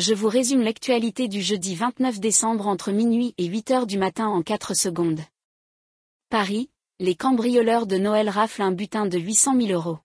je vous résume l'actualité du jeudi 29 décembre entre minuit et 8 heures du matin en 4 secondes. Paris, les cambrioleurs de Noël raflent un butin de 800 000 euros.